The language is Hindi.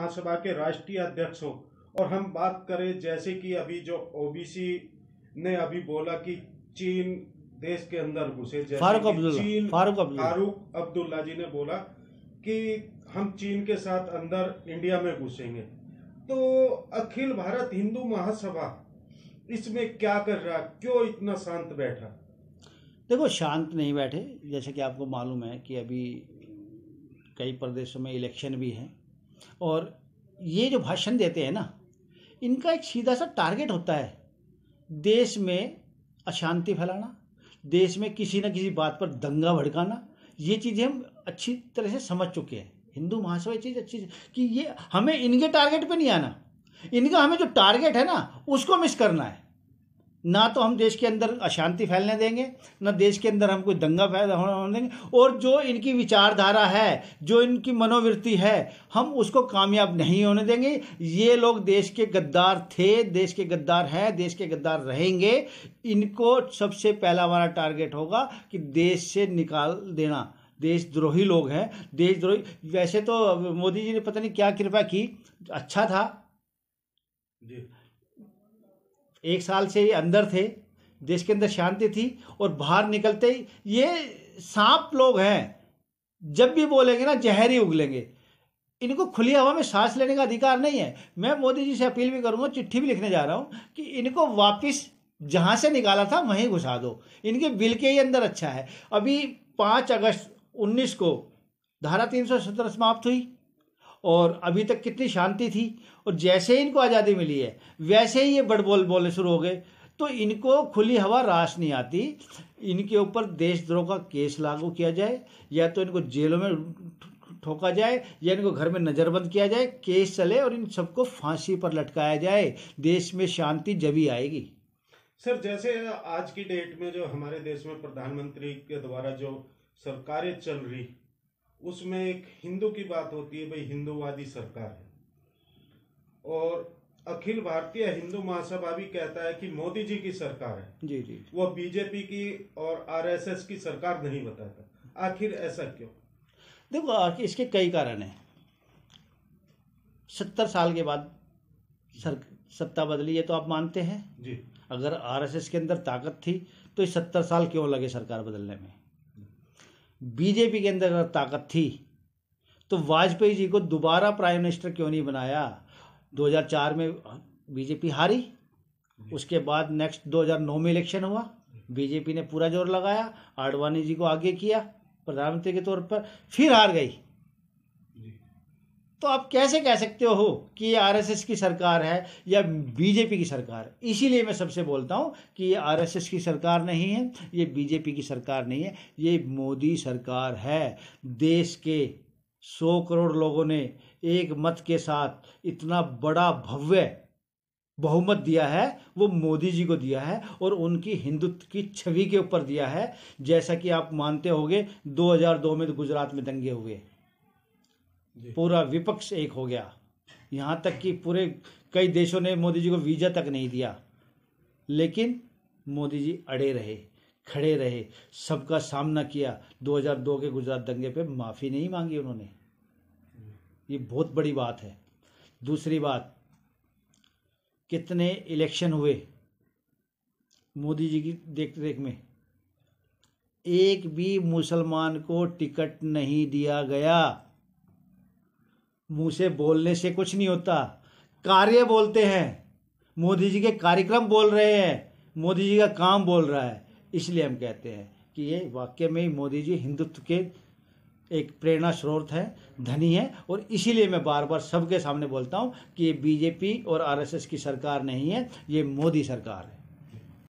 महासभा के राष्ट्रीय अध्यक्ष हो और हम बात करें जैसे कि अभी जो ओबीसी ने अभी बोला कि चीन देश के अंदर घुसे फारूक अब्दुल्ला फारूक अब्दुल्ला जी ने बोला कि हम चीन के साथ अंदर इंडिया में घुसेंगे तो अखिल भारत हिंदू महासभा इसमें क्या कर रहा क्यों इतना शांत बैठा देखो शांत नहीं बैठे जैसे कि आपको मालूम है कि अभी कई प्रदेशों में इलेक्शन भी हैं और ये जो भाषण देते हैं ना इनका एक सीधा सा टारगेट होता है देश में अशांति फैलाना देश में किसी न किसी बात पर दंगा भड़काना ये चीज़ें हम अच्छी तरह से समझ चुके हैं हिंदू महासभा चीज़ अच्छी कि ये हमें इनके टारगेट पे नहीं आना इनका हमें जो टारगेट है ना उसको मिस करना है ना तो हम देश के अंदर अशांति फैलने देंगे ना देश के अंदर हम कोई दंगा फैल होने देंगे और जो इनकी विचारधारा है जो इनकी मनोवृत्ति है हम उसको कामयाब नहीं होने देंगे ये लोग देश के गद्दार थे देश के गद्दार हैं देश के गद्दार रहेंगे इनको सबसे पहला हमारा टारगेट होगा कि देश से निकाल देना देशद्रोही लोग हैं देशद्रोही वैसे तो मोदी जी ने पता नहीं क्या कृपा की अच्छा था जी एक साल से ये अंदर थे देश के अंदर शांति थी और बाहर निकलते ही ये सांप लोग हैं जब भी बोलेंगे ना जहर ही उगलेंगे इनको खुली हवा में सांस लेने का अधिकार नहीं है मैं मोदी जी से अपील भी करूंगा चिट्ठी भी लिखने जा रहा हूं कि इनको वापस जहां से निकाला था वहीं घुसा दो इनके बिल के ही अंदर अच्छा है अभी पाँच अगस्त उन्नीस को धारा तीन सौ सत्रह समाप्त हुई और अभी तक कितनी शांति थी और जैसे ही इनको आज़ादी मिली है वैसे ही ये बड़बोल बोलने शुरू हो गए तो इनको खुली हवा रास नहीं आती इनके ऊपर देशद्रोह का केस लागू किया जाए या तो इनको जेलों में ठोका जाए या इनको घर में नज़रबंद किया जाए केस चले और इन सबको फांसी पर लटकाया जाए देश में शांति जबी आएगी सर जैसे आज की डेट में जो हमारे देश में प्रधानमंत्री के द्वारा जो सरकारें चल रही उसमें एक हिंदू की बात होती है भाई हिंदूवादी सरकार है और अखिल भारतीय हिंदू महासभा भी कहता है कि मोदी जी की सरकार है जी जी वो बीजेपी की और आरएसएस की सरकार नहीं बताता आखिर ऐसा क्यों देखो आखिर इसके कई कारण हैं सत्तर साल के बाद सर सत्ता बदली है तो आप मानते हैं जी अगर आरएसएस के अंदर ताकत थी तो इस सत्तर साल क्यों लगे सरकार बदलने में बीजेपी के अंदर अगर ताकत थी तो वाजपेयी जी को दोबारा प्राइम मिनिस्टर क्यों नहीं बनाया 2004 में बीजेपी हारी उसके बाद नेक्स्ट 2009 में इलेक्शन हुआ बीजेपी ने पूरा जोर लगाया आडवाणी जी को आगे किया प्रधानमंत्री के तौर पर फिर हार गई तो आप कैसे कह सकते हो कि ये आरएसएस की सरकार है या बीजेपी की सरकार इसीलिए मैं सबसे बोलता हूँ कि ये आरएसएस की सरकार नहीं है ये बीजेपी की सरकार नहीं है ये मोदी सरकार है देश के सौ करोड़ लोगों ने एक मत के साथ इतना बड़ा भव्य बहुमत दिया है वो मोदी जी को दिया है और उनकी हिंदुत्व की छवि के ऊपर दिया है जैसा कि आप मानते होंगे 2002 में तो गुजरात में दंगे हुए पूरा विपक्ष एक हो गया यहाँ तक कि पूरे कई देशों ने मोदी जी को वीज़ा तक नहीं दिया लेकिन मोदी जी अड़े रहे खड़े रहे सबका सामना किया 2002 के गुजरात दंगे पे माफ़ी नहीं मांगी उन्होंने ये बहुत बड़ी बात है दूसरी बात कितने इलेक्शन हुए मोदी जी की देख रेख में एक भी मुसलमान को टिकट नहीं दिया गया मुंह से बोलने से कुछ नहीं होता कार्य बोलते हैं मोदी जी के कार्यक्रम बोल रहे हैं मोदी जी का काम बोल रहा है इसलिए हम कहते हैं कि ये वाक्य में ही मोदी जी हिंदुत्व के एक प्रेरणा स्रोत है धनी है और इसीलिए मैं बार बार सबके सामने बोलता हूँ कि ये बीजेपी और आरएसएस की सरकार नहीं है ये मोदी सरकार है